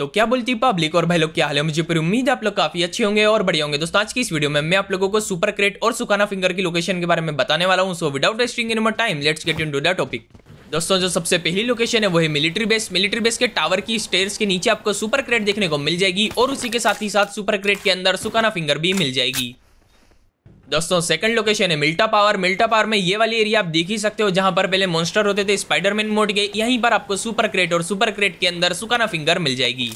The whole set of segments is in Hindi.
तो क्या बोलती पब्लिक और भाई लोग क्या हाल है मुझे पूरी उम्मीद आप लोग काफी अच्छे होंगे और बढ़िया होंगे दोस्तों आज की इस वीडियो में मैं आप लोगों को सुपर क्रेट और सुखाना फिंगर की लोकेशन के बारे में बताने वाला हूँ so without wasting in time let's get into topic topic दोस्तों जो सबसे पहली लोकेशन है वो है मिलिट्री बेस मिलिट्री बेस के टावर की स्टेयर्स के नीचे आपको सुपर क्रेट देखने को मिल जाएगी और उसी के साथ ही साथ सुपर क्रेट के अंदर सुखाना फिंगर भी मिल जाएगी दोस्तों सेकंड लोकेशन है मिल्टा पावर मिल्टा पावर में ये वाली एरिया आप देख ही सकते हो जहां पर पहले मॉन्स्टर होते थे स्पाइडरमैन मोड के यहीं पर आपको सुपर क्रेट और सुपर क्रेट के अंदर सुकाना फिंगर मिल जाएगी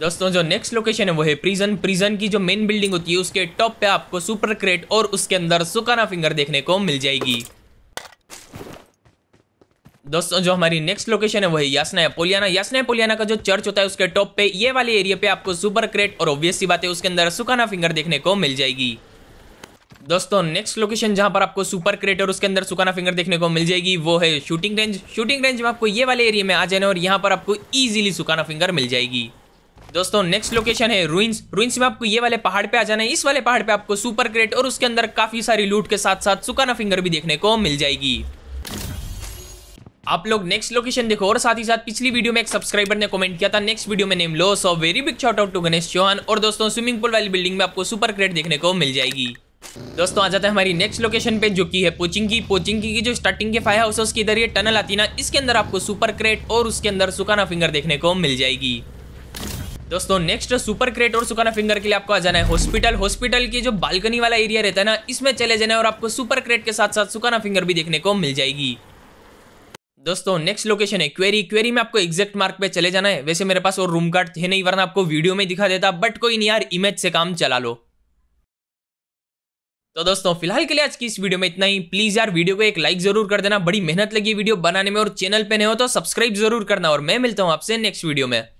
दोस्तों जो नेक्स्ट लोकेशन है वो है प्रिजन प्रिजन की जो मेन बिल्डिंग होती है उसके टॉप पे आपको सुपर क्रेट और उसके अंदर सुकाना फिंगर देखने को मिल जाएगी दोस्तों जो हमारी नेक्स्ट लोकेशन है वो है यासना पोलियाना यासना पोलियाना का जो चर्च होता है उसके टॉप पे ये वाले एरिया पे आपको सुपर क्रेट और ऑब्वियस सी बात है उसके अंदर सुकाना फिंगर देखने को मिल जाएगी दोस्तों नेक्स्ट लोकेशन जहां पर आपको सुपर क्रेट और उसके अंदर सुकाना फिंगर देखने को मिल जाएगी वो है शूटिंग रेंज शूटिंग रेंज में आपको ये वाले एरिया में आ जाने और यहाँ पर आपको ईजिली सुकाना फिंगर मिल जाएगी दोस्तों नेक्स्ट लोकेशन है रुइंस रुइंस में आपको ये वाले पहाड़ पे आ जाना है इस वाले पहाड़ पे आपको सुपर क्रेट और उसके अंदर काफी सारी लूट के साथ साथ सुकाना फिंगर भी देखने को मिल जाएगी आप लोग नेक्स्ट लोकेशन देखो और साथ ही साथ पिछली वीडियो में एक सब्सक्राइबर ने कमेंट किया था नेक्स्ट वीडियो में नेम लो so very big shout out to Ganesh Chauhan और दोस्तों स्विमिंग पूल वाली बिल्डिंग में आपको सुपर क्रेट देखने को मिल जाएगी दोस्तों आ जाते हैं हमारी नेक्स्ट लोकेशन पे जो कि है पोचिंगी पोचिंगी की जो स्टार्टिंग के फायर हाउस है उसके इधर ये टनल आती ना इसके अंदर आपको सुपर क्रेट और उसके अंदर सुकाना फिंगर देखने को मिल जाएगी दोस्तों नेक्स्ट सुपर क्रेट और सुखाना फिंगर के लिए आपको आ जाना है हॉस्पिटल हॉस्पिटल की जो बालकनी वाला एरिया रहता है ना इसमें चले जाना है और आपको सुपर क्रेट के साथ साथ सुखाना फिंगर भी देखने को मिल जाएगी दोस्तों नेक्स्ट लोकेशन है क्वेरी क्वेरी में आपको एग्जैक्ट मार्क पे चले जाना है वैसे मेरे पास और रूम कार्ड थे नहीं वरना आपको वीडियो में दिखा देता बट कोई नहीं यार इमेज से काम चला लो तो दोस्तों फिलहाल के लिए आज की इस वीडियो में इतना ही प्लीज यार वीडियो को एक लाइक जरूर कर देना बड़ी मेहनत लगी वीडियो बनाने में और चैनल पे नहीं हो तो सब्सक्राइब जरूर करना और मैं मिलता हूं आपसे नेक्स्ट वीडियो में